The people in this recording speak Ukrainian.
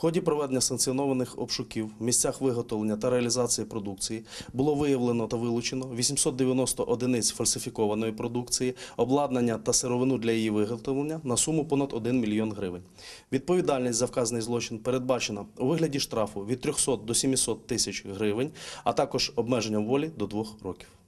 ході проведення санкціонованих обшуків в місцях виготовлення та реалізації продукції було виявлено та вилучено 890 одиниць фальсифікованої продукції, обладнання та сировину для її виготовлення на суму понад 1 мільйон гривень. Відповідальність за вказаний злочин передбачена у вигляді штрафу від 300 до 700 тисяч гривень, а також обмеженням волі до двох років.